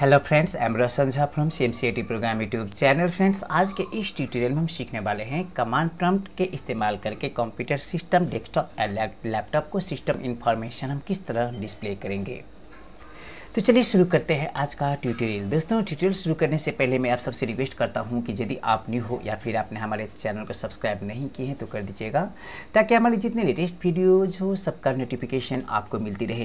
hello friends am Roshan Jha from C M C T program YouTube channel friends आज के इस tutorial में हम सीखने वाले हैं कमांड प्रॉम्प्ट के इस्तेमाल करके computer system desktop and laptop को सिस्टम इन्फॉर्मेशन हम किस तरह डिस्प्ले करेंगे तो चलिए शुरू करते हैं आज का ट्यूटोरियल दोस्तों ट्यूटोरियल शुरू करने से पहले मैं आप सबसे रिक्वेस्ट करता हूँ कि यदि आप न्यू हो या फिर आपने हमारे चैनल को सब्सक्राइब नहीं किए हैं तो कर दीजिएगा ताकि हमारे जितने लेटेस्ट वीडियोज हो सबका नोटिफिकेशन आपको मिलती रहे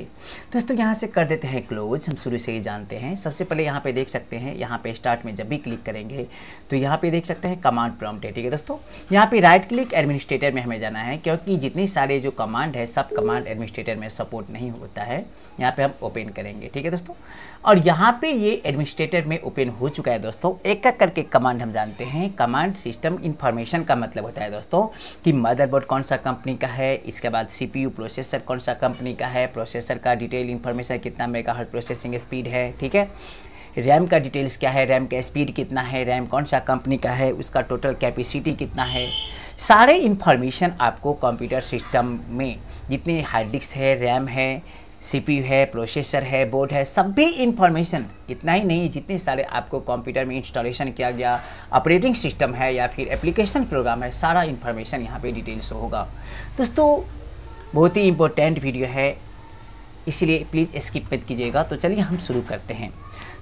दोस्तों यहाँ से कर देते हैं क्लोज हम शुरू से ही जानते हैं सबसे पहले यहाँ पर देख सकते हैं यहाँ पर स्टार्ट में जब भी क्लिक करेंगे तो यहाँ पर देख सकते हैं कमांड प्रॉम्प्ट है ठीक है दोस्तों यहाँ पर राइट क्लिक एडमिनिस्ट्रेटर में हमें जाना है क्योंकि जितने सारे जो कमांड है सब कमांड एडमिनिस्ट्रेटर में सपोर्ट नहीं होता है यहाँ पर हम ओपन करेंगे ठीक है दोस्तों दोस्तों और यहाँ पे ये एडमिनिस्ट्रेटर में ओपन हो चुका है दोस्तों एक एक करके कमांड हम जानते हैं कमांड सिस्टम इन्फॉर्मेशन का मतलब होता है दोस्तों कि मदरबोर्ड कौन सा कंपनी का है इसके बाद सीपीयू प्रोसेसर कौन सा कंपनी का है प्रोसेसर का डिटेल इन्फॉर्मेशन कितना मेगा हर प्रोसेसिंग स्पीड है ठीक है रैम का डिटेल्स क्या है रैम का स्पीड कितना है रैम कौन सा कंपनी का है उसका टोटल कैपेसिटी कितना है सारे इन्फॉर्मेशन आपको कंप्यूटर सिस्टम में जितने हार्ड डिस्क है रैम है सीपीयू है प्रोसेसर है बोर्ड है सभी इन्फॉर्मेशन इतना ही नहीं जितने सारे आपको कंप्यूटर में इंस्टॉलेशन किया गया ऑपरेटिंग सिस्टम है या फिर एप्लीकेशन प्रोग्राम है सारा इन्फॉर्मेशन यहाँ पे डिटेल्स होगा दोस्तों बहुत ही इम्पोर्टेंट वीडियो है इसलिए प्लीज़ स्किप मत कीजिएगा तो चलिए हम शुरू करते हैं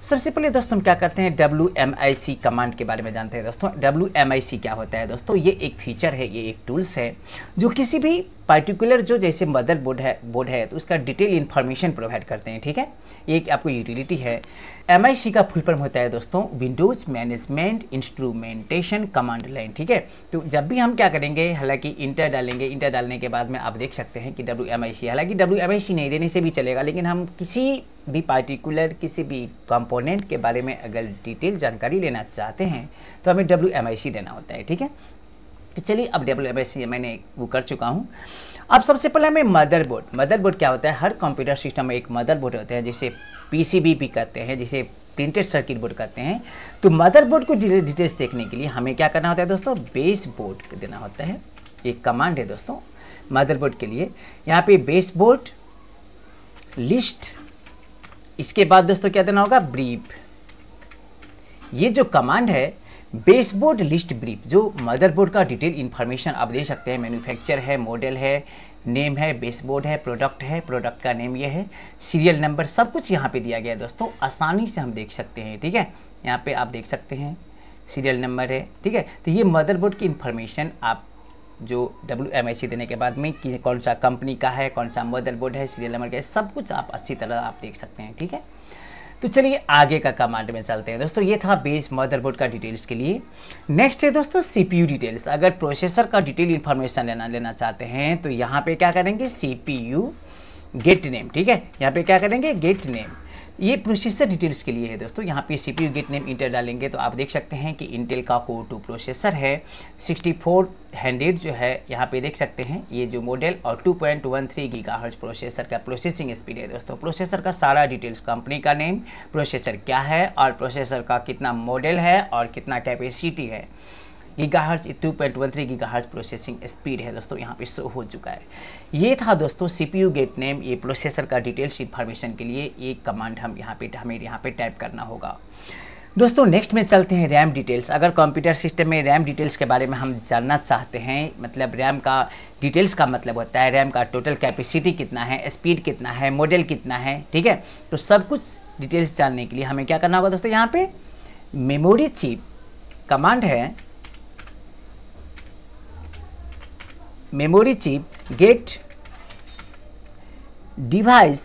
सबसे पहले दोस्तों हम क्या करते हैं W M I C command के बारे में जानते हैं दोस्तों डब्ल्यू एम आई सी क्या होता है दोस्तों ये एक फीचर है ये एक टूल्स है जो किसी भी पर्टिकुलर जो जैसे मदर बोर्ड है बोर्ड है तो उसका डिटेल इन्फॉर्मेशन प्रोवाइड करते हैं ठीक है ये एक आपको यूटिलिटी है एम आई सी का फुल फॉर्म होता है दोस्तों Windows management instrumentation command line ठीक है तो जब भी हम क्या करेंगे हालांकि इंटर डालेंगे इंटर डालने के बाद में आप देख सकते हैं कि डब्ल्यू एम आई सी हालांकि डब्ल्यू एम आई सी नहीं देने से भी चलेगा लेकिन हम किसी भी पार्टिकुलर किसी भी कंपोनेंट के बारे में अगर डिटेल जानकारी लेना चाहते हैं तो हमें डब्ल्यू एम आई सी देना होता है ठीक है तो चलिए अब डब्ल्यू एम आई सी मैंने वो कर चुका हूँ अब सबसे पहले हमें मदरबोर्ड मदरबोर्ड क्या होता है हर कंप्यूटर सिस्टम में एक मदरबोर्ड होता है जिसे पी सी बी भी कहते हैं जिसे प्रिंटेड सर्किट बोर्ड कहते हैं तो मदरबोर्ड को डिटेल्स देखने के लिए हमें क्या करना होता है दोस्तों बेस बोर्ड देना होता है एक कमांड है दोस्तों मदरबोर्ड के लिए यहाँ पे बेस बोर्ड लिस्ट इसके बाद दोस्तों क्या देना होगा ब्रीफ ये जो कमांड है बेसबोर्ड लिस्ट ब्रीफ जो मदरबोर्ड का डिटेल इन्फॉर्मेशन आप दे सकते हैं मैन्युफैक्चर है मॉडल है नेम है बेसबोर्ड है प्रोडक्ट है प्रोडक्ट का नेम ये है सीरियल नंबर सब कुछ यहाँ पे दिया गया है दोस्तों आसानी से हम देख सकते हैं ठीक है यहाँ पे आप देख सकते हैं सीरियल नंबर है ठीक है तो ये मदरबोर्ड की इन्फॉर्मेशन आप जो डब्ल्यू देने के बाद में कि कौन सा कंपनी का है कौन सा मदर बोर्ड है सीरियल नंबर का है सब कुछ आप अच्छी तरह आप देख सकते हैं ठीक है तो चलिए आगे का कमांड में चलते हैं दोस्तों ये था बेस मदरबोर्ड का डिटेल्स के लिए नेक्स्ट है दोस्तों सीपीयू डिटेल्स अगर प्रोसेसर का डिटेल इन्फॉर्मेशन लेना लेना चाहते हैं तो यहाँ पे क्या करेंगे सीपीयू गेट नेम ठीक है यहाँ पे क्या करेंगे गेट नेम ये प्रोसेसर डिटेल्स के लिए है दोस्तों यहाँ पे सी गेट नेम इंटर डालेंगे तो आप देख सकते हैं कि इंटेल का कोर टू प्रोसेसर है 64 हंड्रेड जो है यहाँ पे देख सकते हैं ये जो मॉडल और 2.13 पॉइंट हर्ज प्रोसेसर का प्रोसेसिंग स्पीड है दोस्तों प्रोसेसर का सारा डिटेल्स कंपनी का नेम प्रोसेसर क्या है और प्रोसेसर का कितना मॉडल है और कितना कैपेसिटी है गीगाहर्ज 2.13 गीगाहर्ज प्रोसेसिंग स्पीड है दोस्तों यहाँ पे शो हो चुका है ये था दोस्तों सीपीयू गेट नेम ये प्रोसेसर का डिटेल्स इन्फॉर्मेशन के लिए एक कमांड हम यहाँ पे हमें यहाँ पे टाइप करना होगा दोस्तों नेक्स्ट में चलते हैं रैम डिटेल्स अगर कंप्यूटर सिस्टम में रैम डिटेल्स के बारे में हम जानना चाहते हैं मतलब रैम का डिटेल्स का मतलब होता है रैम का टोटल कैपेसिटी कितना है स्पीड कितना है मॉडल कितना है ठीक है तो सब कुछ डिटेल्स जानने के लिए हमें क्या करना होगा दोस्तों यहाँ पे मेमोरी चिप कमांड है memory chip get device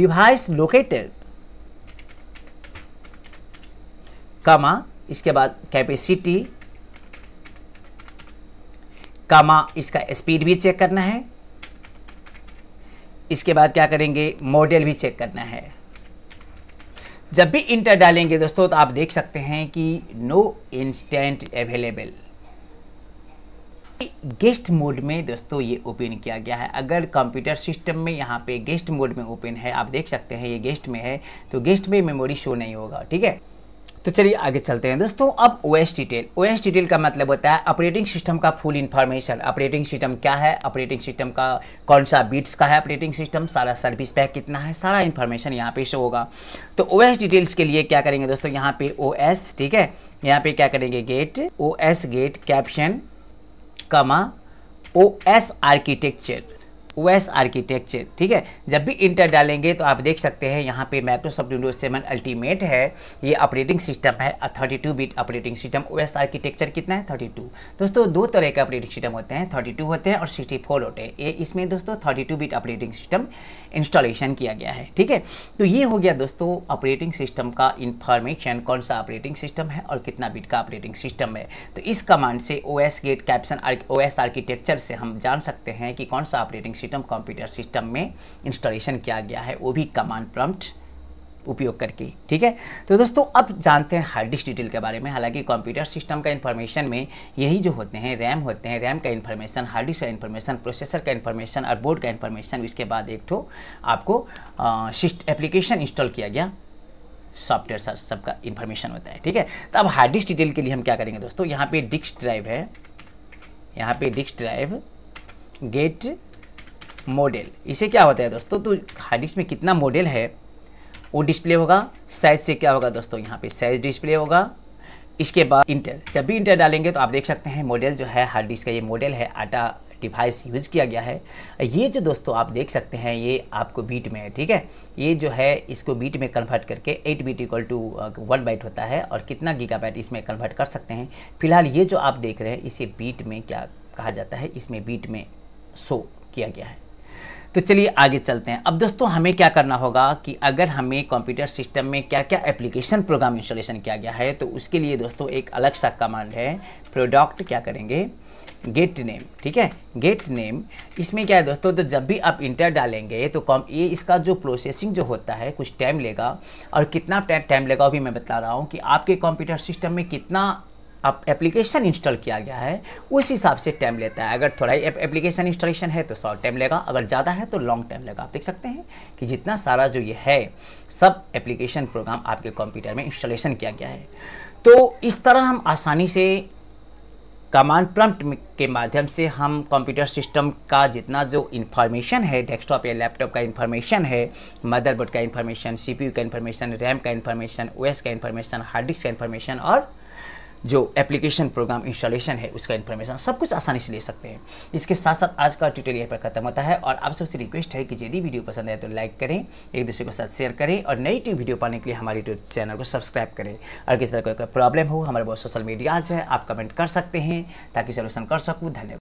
device located कमा इसके बाद कैपेसिटी कामा इसका स्पीड भी चेक करना है इसके बाद क्या करेंगे मॉडल भी चेक करना है जब भी इंटर डालेंगे दोस्तों तो आप देख सकते हैं कि no instance available guest mode में दोस्तों ये ओपन किया गया है अगर कंप्यूटर सिस्टम में यहाँ पे गेस्ट मोड में ओपन है आप देख सकते हैं ये गेस्ट में है तो गेस्ट में मेमोरी शो नहीं होगा ठीक है तो चलिए आगे चलते हैं दोस्तों अब O S detail O S detail का मतलब होता है ऑपरेटिंग सिस्टम का फुल इन्फॉर्मेशन ऑपरेटिंग सिस्टम क्या है ऑपरेटिंग सिस्टम का कौन सा बीट्स का है ऑपरेटिंग सिस्टम सारा सर्विस पैक कितना है सारा इन्फॉर्मेशन यहाँ पे शो होगा तो ओ एस डिटेल्स के लिए क्या करेंगे दोस्तों यहाँ पे ओ एस ठीक है यहाँ पे क्या करेंगे get O S get caption comma O S architecture OS architecture ठीक है जब भी इंटर डालेंगे तो आप देख सकते हैं यहाँ पे माइक्रोसॉफ्ट विंडोज सेवन अल्टीमेट है ये ऑपरेटिंग सिस्टम है thirty two bit operating system OS architecture कितना है थर्टी टू दोस्तों दो तरह के ऑपरेटिंग सिस्टम होते हैं थर्टी टू होते हैं और सिक्सटी फोर होते हैं ये इसमें दोस्तों thirty two bit operating system installation किया गया है ठीक है तो ये हो गया दोस्तों ऑपरेटिंग सिस्टम का इन्फॉर्मेशन कौन सा ऑपरेटिंग सिस्टम है और कितना बिट का ऑपरेटिंग सिस्टम है तो इस कमांड से O get caption O architecture से हम जान सकते हैं कि कौन सा ऑपरेटिंग सिस्टम कंप्यूटर सिस्टम में इंस्टॉलेशन किया गया है वो भी कमांड प्रम्प्ट उपयोग करके ठीक है तो दोस्तों अब जानते हैं हार्ड डिस्क डिटेल के बारे में हालांकि कंप्यूटर सिस्टम का इन्फॉर्मेशन में यही जो होते हैं रैम होते हैं रैम का इन्फॉर्मेशन हार्ड डिस्क का इन्फॉर्मेशन प्रोसेसर का इन्फॉर्मेशन और बोर्ड का इन्फॉर्मेशन इसके बाद एक तो आपको एप्लीकेशन इंस्टॉल किया गया सॉफ्टवेयर सर सबका इन्फॉर्मेशन होता है ठीक है तो अब हार्ड डिस्क डिटेल के लिए हम क्या करेंगे दोस्तों यहाँ पे डिस्क ड्राइव है यहाँ पे डिस्क ड्राइव गेट मॉडल इसे क्या होता है दोस्तों तो हार्ड डिस्क में कितना मॉडल है वो डिस्प्ले होगा साइज से क्या होगा दोस्तों यहाँ पे साइज डिस्प्ले होगा इसके बाद इंटर जब भी इंटर डालेंगे तो आप देख सकते हैं मॉडल जो है हार्ड डिस्क का ये मॉडल है आटा डिवाइस यूज़ किया गया है ये जो दोस्तों आप देख सकते हैं ये आपको बीट में है ठीक है ये जो है इसको बीट में कन्वर्ट करके 8 bit equal to one byte होता है और कितना गीगाबाइट इसमें कन्वर्ट कर सकते हैं फिलहाल ये जो आप देख रहे हैं इसे बीट में क्या कहा जाता है इसमें बीट में शो किया गया है तो चलिए आगे चलते हैं अब दोस्तों हमें क्या करना होगा कि अगर हमें कंप्यूटर सिस्टम में क्या क्या एप्लीकेशन प्रोग्राम इंस्टॉलेशन किया गया है तो उसके लिए दोस्तों एक अलग सा कमांड है प्रोडक्ट क्या करेंगे गेट नेम ठीक है गेट नेम इसमें क्या है दोस्तों तो जब भी आप इंटर डालेंगे तो कॉम ये इसका जो प्रोसेसिंग जो होता है कुछ टाइम लेगा और कितना टाइम लेगा वो भी मैं बता रहा हूँ कि आपके कंप्यूटर सिस्टम में कितना आप एप्लीकेशन इंस्टॉल किया गया है उस हिसाब से टाइम लेता है अगर थोड़ा ही एप्लीकेशन इंस्टॉलेशन है तो शॉर्ट टाइम लेगा अगर ज़्यादा है तो लॉन्ग टाइम लेगा आप देख सकते हैं कि जितना सारा जो ये है सब एप्लीकेशन प्रोग्राम आपके कंप्यूटर में इंस्टॉलेशन किया गया है तो इस तरह हम आसानी से कमांड प्रम्प्ट के माध्यम से हम कंप्यूटर सिस्टम का जितना जो इन्फॉर्मेशन है डेस्कटॉप या लैपटॉप का इन्फॉर्मेशन है मदरबोर्ड का इन्फॉर्मेशन सीपीयू का इन्फॉर्मेशन रैम का इन्फॉर्मेशन ओएस का इन्फॉर्मेशन हार्ड डिस्क का इन्फॉर्मेशन और जो एप्लीकेशन प्रोग्राम इंस्टॉलेशन है उसका इन्फॉर्मेशन सब कुछ आसानी से ले सकते हैं इसके साथ साथ आज का ट्यूटोरियल यहाँ पर खत्म होता है और आप सबसे रिक्वेस्ट है कि यदि वीडियो पसंद आए तो लाइक करें एक दूसरे के साथ शेयर करें और नई ट्यूब वीडियो पाने के लिए हमारे यूट्यूब चैनल को सब्सक्राइब करें और किसी तरह का प्रॉब्लम हो हमारे बहुत सोशल मीडियाज है आप कमेंट कर सकते हैं ताकि सोल्यूशन कर सकूँ धन्यवाद